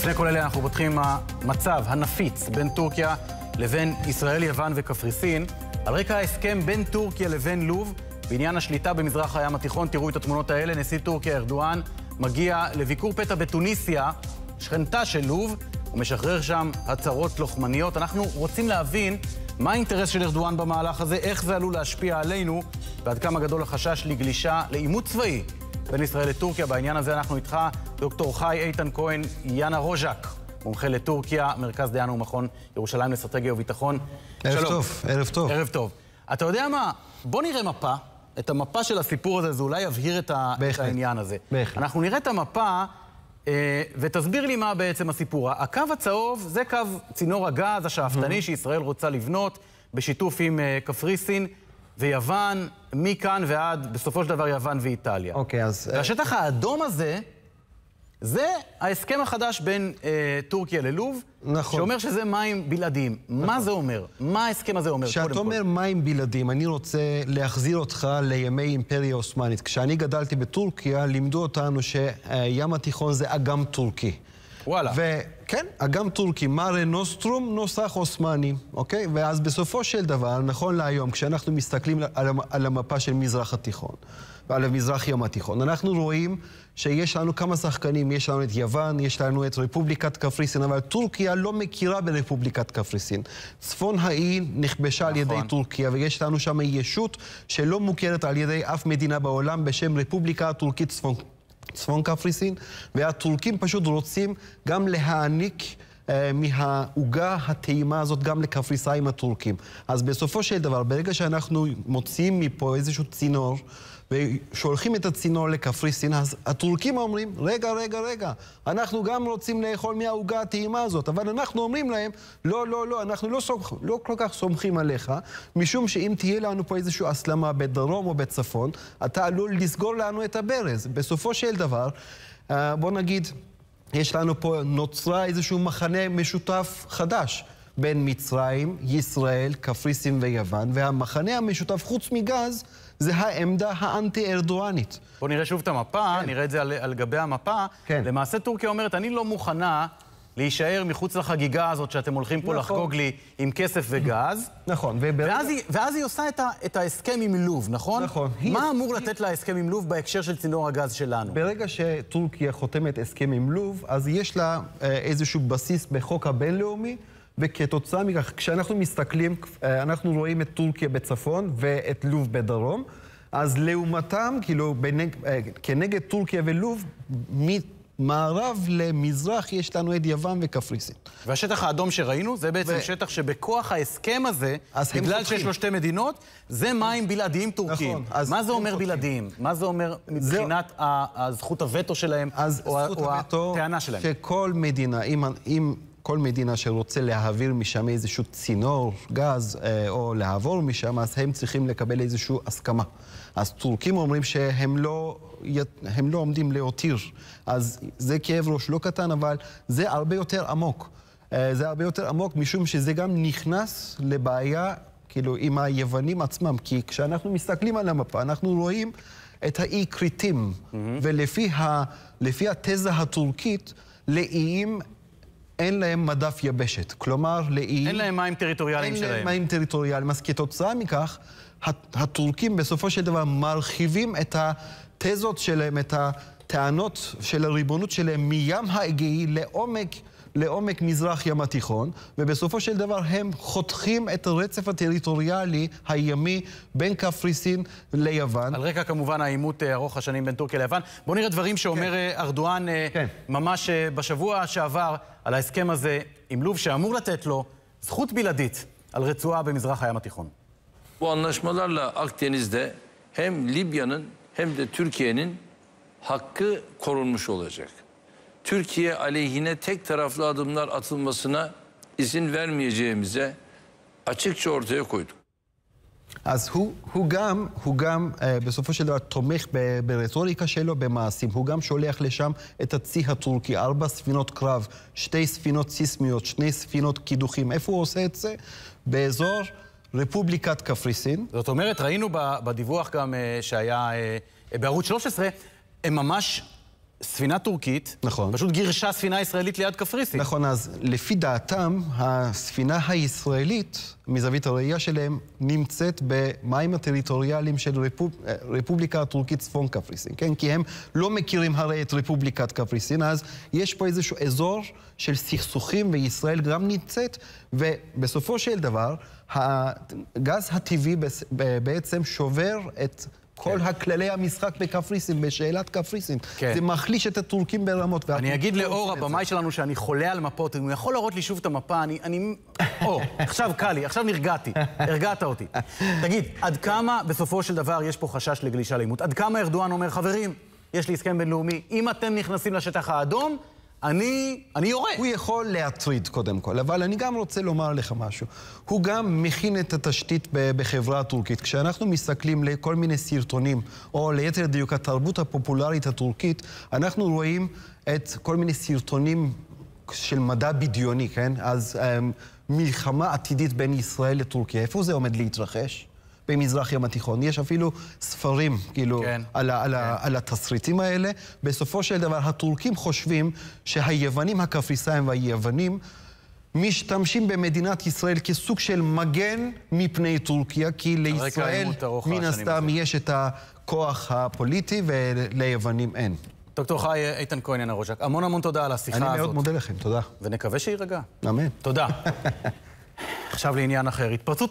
לפני כל אלה אנחנו פותחים המצב הנפיץ בין טורקיה לבין ישראל, יוון וקפריסין. על רקע ההסכם בין טורקיה לבין לוב בעניין השליטה במזרח הים התיכון, תראו את התמונות האלה, נשיא טורקיה ארדואן מגיע לביקור פתע בתוניסיה, שכנתה של לוב, ומשחרר שם הצהרות לוחמניות. אנחנו רוצים להבין מה האינטרס של ארדואן במהלך הזה, איך זה עלול להשפיע עלינו, ועד כמה גדול החשש לגלישה לעימות צבאי בין ישראל לטורקיה. בעניין הזה אנחנו איתך. דוקטור חי איתן כהן, יאנה רוז'ק, מומחה לטורקיה, מרכז דיין ומכון ירושלים לאסטרטגיה וביטחון. ערב שלום. טוב, ערב טוב. ערב טוב. אתה יודע מה? בוא נראה מפה. את המפה של הסיפור הזה, זה אולי יבהיר את, ה... את העניין הזה. בהחלט. אנחנו נראה את המפה, אה, ותסביר לי מה בעצם הסיפור. הקו הצהוב זה קו צינור הגז השאפתני mm-hmm. שישראל רוצה לבנות, בשיתוף עם אה, קפריסין ויוון, מכאן ועד, בסופו של דבר, יוון ואיטליה. אוקיי, okay, אז... אה, והשטח uh... האדום הזה... זה ההסכם החדש בין אה, טורקיה ללוב, נכון. שאומר שזה מים בלעדיים. נכון. מה זה אומר? מה ההסכם הזה אומר, קודם כל? כשאתה אומר מים בלעדיים, אני רוצה להחזיר אותך לימי אימפריה עות'מאנית. כשאני גדלתי בטורקיה, לימדו אותנו שהים אה, התיכון זה אגם טורקי. וואלה. כן, אגם טורקי, מארה נוסטרום, נוסח עות'מאני, אוקיי? ואז בסופו של דבר, נכון להיום, כשאנחנו מסתכלים על, על המפה של מזרח התיכון, ועל מזרח ים התיכון, אנחנו רואים שיש לנו כמה שחקנים, יש לנו את יוון, יש לנו את רפובליקת קפריסין, אבל טורקיה לא מכירה ברפובליקת קפריסין. צפון האי נכבשה נכון. על ידי נכון. טורקיה, ויש לנו שם ישות שלא מוכרת על ידי אף מדינה בעולם בשם רפובליקה הטורקית צפון... צפון קפריסין, והטורקים פשוט רוצים גם להעניק... אה, מהעוגה הטעימה הזאת גם לקפריסאים הטורקים. אז בסופו של דבר, ברגע שאנחנו מוציאים מפה איזשהו צינור, ושולחים את הצינור לקפריסין, אז הטורקים אומרים, רגע, רגע, רגע, אנחנו גם רוצים לאכול מהעוגה הטעימה הזאת, אבל אנחנו אומרים להם, לא, לא, לא, אנחנו לא, סומכ, לא כל כך סומכים עליך, משום שאם תהיה לנו פה איזושהי הסלמה בדרום או בצפון, אתה עלול לסגור לנו את הברז. בסופו של דבר, אה, בוא נגיד... יש לנו פה, נוצרה איזשהו מחנה משותף חדש בין מצרים, ישראל, קפריסין ויוון, והמחנה המשותף, חוץ מגז, זה העמדה האנטי-ארדואנית. בואו נראה שוב את המפה, כן. נראה את זה על, על גבי המפה. כן. למעשה טורקיה אומרת, אני לא מוכנה להישאר מחוץ לחגיגה הזאת שאתם הולכים פה נכון. לחגוג לי עם כסף וגז. נכון. וברגע... ואז, היא, ואז היא עושה את, ה, את ההסכם עם לוב, נכון? נכון. מה היא... אמור היא... לתת לה הסכם עם לוב בהקשר של צינור הגז שלנו? ברגע שטורקיה חותמת הסכם עם לוב, אז יש לה אה, איזשהו בסיס בחוק הבינלאומי. וכתוצאה מכך, כשאנחנו מסתכלים, אה, אנחנו רואים את טורקיה בצפון ואת לוב בדרום, אז לעומתם, כאילו, בנג, אה, כנגד טורקיה ולוב, מערב למזרח יש לנו את יוון וקפריסין. והשטח האדום שראינו זה בעצם ו... שטח שבכוח ההסכם הזה, בגלל שיש לו שתי מדינות, זה מים בלעדיים טורקיים. נכון. מה זה אומר בלעדיים? מה זה אומר מבחינת זה... הזכות הווטו שלהם, אז או או הטענה שלהם? שכל מדינה, אם כל מדינה שרוצה להעביר משם איזשהו צינור גז אה, או לעבור משם, אז הם צריכים לקבל איזושהי הסכמה. אז טורקים אומרים שהם לא הם לא עומדים להותיר. אז זה כאב ראש לא קטן, אבל זה הרבה יותר עמוק. אה, זה הרבה יותר עמוק, משום שזה גם נכנס לבעיה, כאילו, עם היוונים עצמם. כי כשאנחנו מסתכלים על המפה, אנחנו רואים את האי כריתים, mm-hmm. ולפי ה, התזה הטורקית, לאיים אין להם מדף יבשת. כלומר, לאיים... אין להם מים טריטוריאליים שלהם. אין להם מים טריטוריאליים. אז כתוצאה מכך, הטורקים בסופו של דבר מרחיבים את ה... התזות שלהם, את הטענות של הריבונות שלהם מים האגאי לעומק, לעומק מזרח ים התיכון, ובסופו של דבר הם חותכים את הרצף הטריטוריאלי הימי בין קפריסין ליוון. על רקע כמובן העימות אה, ארוך השנים בין טורקיה ליוון. בואו נראה דברים שאומר כן. אה, ארדואן אה, כן. ממש בשבוע שעבר על ההסכם הזה עם לוב, שאמור לתת לו זכות בלעדית על רצועה במזרח הים התיכון. Bu anlaşmalarla Akdeniz'de hem Libya'nın hem de Türkiye'nin hakkı korunmuş olacak. Türkiye aleyhine tek taraflı adımlar atılmasına izin vermeyeceğimize açıkça ortaya koyduk. אז הוא, הוא גם, הוא גם אה, בסופו של דבר תומך ב, ברטוריקה שלו במעשים. הוא גם שולח לשם את הצי הטורקי, ארבע ספינות קרב, שתי ספינות סיסמיות, שני ספינות קידוחים. איפה הוא עושה את זה? באזור... רפובליקת קפריסין. זאת אומרת, ראינו בדיווח גם אה, שהיה אה, בערוץ 13, הם ממש ספינה טורקית, נכון. פשוט גירשה ספינה ישראלית ליד קפריסין. נכון, אז לפי דעתם, הספינה הישראלית, מזווית הראייה שלהם, נמצאת במים הטריטוריאליים של רפוב... רפובליקה הטורקית צפון קפריסין, כן? כי הם לא מכירים הרי את רפובליקת קפריסין, אז יש פה איזשהו אזור של סכסוכים, וישראל גם נמצאת, ובסופו של דבר, הגז הטבעי בעצם שובר את כל כן. הכללי המשחק בקפריסין, בשאלת קפריסין. כן. זה מחליש את הטורקים ברמות. אני אגיד לאור הבמאי שלנו שאני חולה על מפות, אם הוא יכול להראות לי שוב את המפה, אני... אני... או, עכשיו קל לי, עכשיו נרגעתי. הרגעת אותי. תגיד, עד כמה בסופו של דבר יש פה חשש לגלישה לעימות? עד כמה ארדואן אומר, חברים, יש לי הסכם בינלאומי, אם אתם נכנסים לשטח האדום, אני... אני יורה. הוא יכול להטריד קודם כל, אבל אני גם רוצה לומר לך משהו. הוא גם מכין את התשתית בחברה הטורקית. כשאנחנו מסתכלים לכל מיני סרטונים, או ליתר דיוק התרבות הפופולרית הטורקית, אנחנו רואים את כל מיני סרטונים של מדע בדיוני, כן? אז... אמ, מלחמה עתידית בין ישראל לטורקיה, איפה זה עומד להתרחש? במזרח ים התיכון. יש אפילו ספרים, כאילו, כן, על, על, כן. על התסריטים האלה. בסופו של דבר, הטורקים חושבים שהיוונים הקפריסאים והיוונים... משתמשים במדינת ישראל כסוג של מגן מפני טורקיה, כי לישראל מן הסתם יש את הכוח הפוליטי וליוונים אין. דוקטור חי איתן כהן, ינה רוז'ק, המון המון תודה על השיחה אני הזאת. אני מאוד מודה לכם, תודה. ונקווה שיירגע. אמן. תודה. עכשיו לעניין אחר. התפרצות...